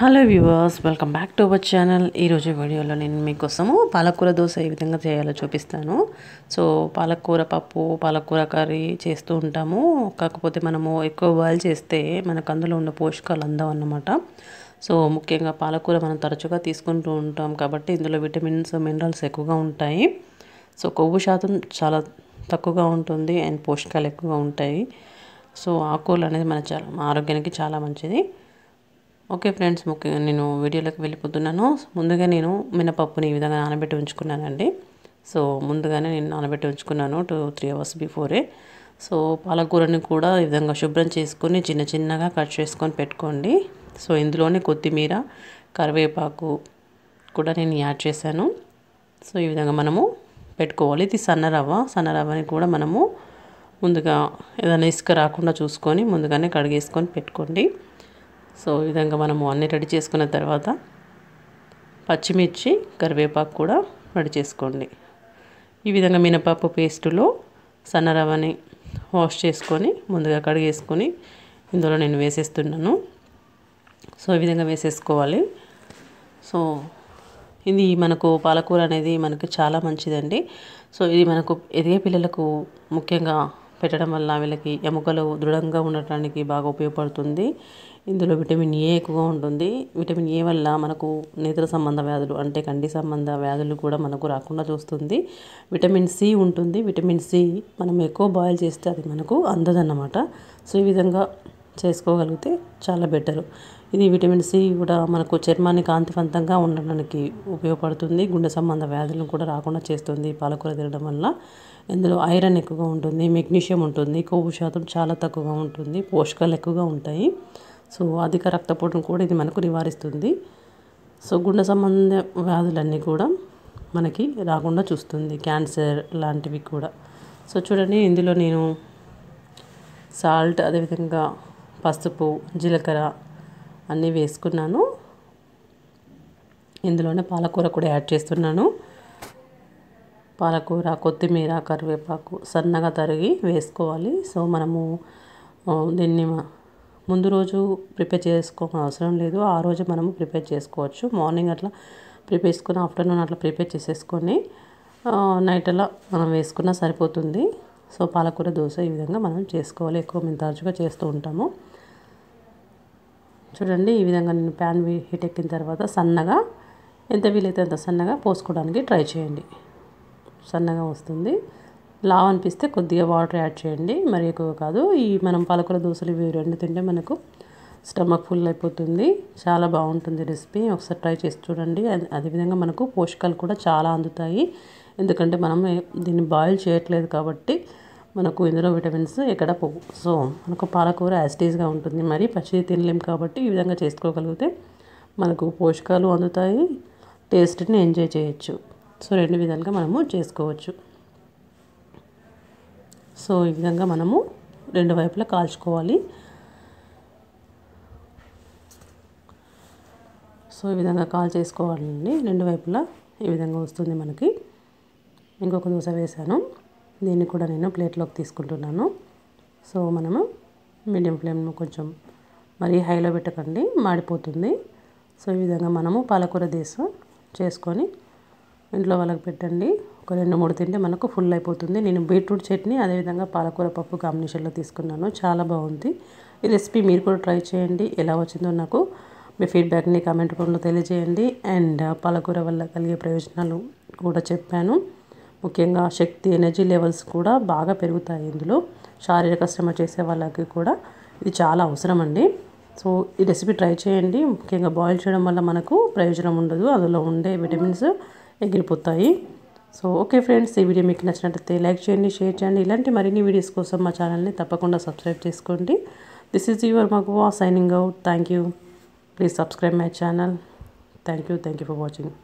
hello viewers welcome back to our channel ఈరోజు వీడియోలో నేను మీకోసము పాలకూర దోశ ఏ విధంగా చేయాలో చూపిస్తాను సో పాలకూర పప్పు పాలకూర కర్రీ చేస్తూ ఉంటాము కాకపోతే మనము ఎక్కువ బాయిల్ చేస్తే మనకు అందులో ఉన్న పోషకాలు అందం అన్నమాట సో ముఖ్యంగా పాలకూర మనం తరచుగా తీసుకుంటూ ఉంటాం కాబట్టి ఇందులో విటమిన్స్ మినరల్స్ ఎక్కువగా ఉంటాయి సో కొవ్వు శాతం చాలా తక్కువగా ఉంటుంది అండ్ పోషకాలు ఎక్కువగా ఉంటాయి సో ఆకుకూరలు అనేది మన చాలా ఆరోగ్యానికి చాలా మంచిది ఓకే ఫ్రెండ్స్ ముఖ్యంగా నేను వీడియోలోకి వెళ్ళిపోతున్నాను ముందుగా నేను మినపప్పుని ఈ విధంగా నానబెట్టి ఉంచుకున్నానండి సో ముందుగానే నేను నానబెట్టి ఉంచుకున్నాను టూ త్రీ అవర్స్ బిఫోరే సో పాలకూరని కూడా ఈ విధంగా శుభ్రం చేసుకొని చిన్న చిన్నగా కట్ చేసుకొని పెట్టుకోండి సో ఇందులోనే కొత్తిమీర కరివేపాకు కూడా నేను యాడ్ చేశాను సో ఈ విధంగా మనము పెట్టుకోవాలి ఇది సన్న రవ్వ సన్న రవ్వని కూడా మనము ముందుగా ఏదైనా ఇసుక రాకుండా చూసుకొని ముందుగానే కడిగేసుకొని పెట్టుకోండి సో ఈ విధంగా మనము అన్నీ రెడీ చేసుకున్న తర్వాత పచ్చిమిర్చి కరివేపాకు కూడా రెడీ చేసుకోండి ఈ విధంగా మినపప్పు పేస్టులో సన్న రవ్వని వాష్ చేసుకొని ముందుగా కడిగేసుకొని ఇందులో నేను వేసేస్తున్నాను సో ఈ విధంగా వేసేసుకోవాలి సో ఇది మనకు పాలకూర అనేది మనకు చాలా మంచిదండి సో ఇది మనకు ఎదిగే పిల్లలకు ముఖ్యంగా పెట్టడం వల్ల వీళ్ళకి ఎముకలు దృఢంగా ఉండటానికి బాగా ఉపయోగపడుతుంది ఇందులో విటమిన్ ఏ ఎక్కువగా ఉంటుంది విటమిన్ ఏ వల్ల మనకు నేత్ర సంబంధ వ్యాధులు అంటే కంటి సంబంధ వ్యాధులు కూడా మనకు రాకుండా చూస్తుంది విటమిన్ సి ఉంటుంది విటమిన్ సి మనం ఎక్కువ బాయిల్ చేస్తే అది మనకు అందదన్నమాట సో ఈ విధంగా చేసుకోగలిగితే చాలా బెటరు ఇది విటమిన్ సి కూడా మనకు చర్మాన్ని కాంతివంతంగా ఉండడానికి ఉపయోగపడుతుంది గుండె సంబంధ వ్యాధులను కూడా రాకుండా చేస్తుంది పాలకూర తినడం వల్ల ఇందులో ఐరన్ ఎక్కువగా ఉంటుంది మెగ్నీషియం ఉంటుంది కొవ్వు శాతం చాలా తక్కువగా ఉంటుంది పోషకాలు ఎక్కువగా ఉంటాయి సో అధిక రక్తపోటును కూడా ఇది మనకు నివారిస్తుంది సో గుండె సంబంధ వ్యాధులన్నీ కూడా మనకి రాకుండా చూస్తుంది క్యాన్సర్ లాంటివి కూడా సో చూడండి ఇందులో నేను సాల్ట్ అదేవిధంగా పసుపు జీలకర్ర అన్నీ వేసుకున్నాను ఇందులోనే పాలకూర కూడా యాడ్ చేస్తున్నాను పాలకూర కొత్తిమీర కరివేపాకు సన్నగా తరిగి వేసుకోవాలి సో మనము దీన్ని ముందు రోజు ప్రిపేర్ చేసుకోవడం అవసరం లేదు ఆ రోజు మనము ప్రిపేర్ చేసుకోవచ్చు మార్నింగ్ అట్లా ప్రిపేర్ చేసుకుని ఆఫ్టర్నూన్ అట్లా ప్రిపేర్ చేసేసుకొని నైట్ అలా మనం వేసుకున్నా సరిపోతుంది సో పాలకూర దోశ ఈ విధంగా మనం చేసుకోవాలి ఎక్కువ మేము తరచుగా చేస్తూ ఉంటాము చూడండి ఈ విధంగా నేను ప్యాన్ హీట్ ఎక్కిన తర్వాత సన్నగా ఎంత వీలైతే అంత సన్నగా పోసుకోవడానికి ట్రై చేయండి సన్నగా వస్తుంది లావ్ అనిపిస్తే కొద్దిగా వాటర్ యాడ్ చేయండి మరి ఎక్కువ కాదు ఈ మనం పలకల దోశలు ఇవి రెండు తింటే మనకు స్టమక్ ఫుల్ అయిపోతుంది చాలా బాగుంటుంది రెసిపీ ఒకసారి ట్రై చేసి చూడండి అదేవిధంగా మనకు పోషకాలు కూడా చాలా అందుతాయి ఎందుకంటే మనం దీన్ని బాయిల్ చేయట్లేదు కాబట్టి మనకు ఇందులో విటమిన్స్ ఎక్కడ పోవు సో మనకు పాలకూర యాసిటీస్గా ఉంటుంది మరి పచ్చిది తినలేం కాబట్టి ఈ విధంగా చేసుకోగలిగితే మనకు పోషకాలు అందుతాయి టేస్ట్ని ఎంజాయ్ చేయొచ్చు సో రెండు విధాలుగా మనము చేసుకోవచ్చు సో ఈ విధంగా మనము రెండు వైపులా కాల్చుకోవాలి సో ఈ విధంగా కాల్ చేసుకోవాలండి రెండు వైపులా ఈ విధంగా వస్తుంది మనకి ఇంకొక దోశ వేసాను దీన్ని కూడా నేను ప్లేట్లోకి తీసుకుంటున్నాను సో మనము మీడియం ఫ్లేమ్ను కొంచెం మరీ హైలో పెట్టకండి మాడిపోతుంది సో ఈ విధంగా మనము పాలకూర దేశం చేసుకొని ఇంట్లో వాళ్ళకి పెట్టండి ఒక రెండు మూడు తింటే మనకు ఫుల్ అయిపోతుంది నేను బీట్రూట్ చట్నీ అదేవిధంగా పాలకూర పప్పు కాంబినేషన్లో తీసుకున్నాను చాలా బాగుంది ఈ రెసిపీ మీరు కూడా ట్రై చేయండి ఎలా వచ్చిందో నాకు మీ ఫీడ్బ్యాక్ని కామెంట్ రూపంలో తెలియజేయండి అండ్ పాలకూర వల్ల కలిగే ప్రయోజనాలు కూడా చెప్పాను ముఖ్యంగా శక్తి ఎనర్జీ లెవెల్స్ కూడా బాగా పెరుగుతాయి ఇందులో శారీరక శ్రమ చేసే వాళ్ళకి కూడా ఇది చాలా అవసరం అండి సో ఈ రెసిపీ ట్రై చేయండి ముఖ్యంగా బాయిల్ చేయడం వల్ల మనకు ప్రయోజనం ఉండదు అందులో ఉండే విటమిన్స్ ఎగిరిపోతాయి సో ఓకే ఫ్రెండ్స్ ఈ వీడియో మీకు నచ్చినట్లయితే లైక్ చేయండి షేర్ చేయండి ఇలాంటి మరిన్ని వీడియోస్ కోసం మా ఛానల్ని తప్పకుండా సబ్స్క్రైబ్ చేసుకోండి దిస్ ఈజ్ యువర్ మాకు signing out thank you please subscribe my channel thank you thank you for watching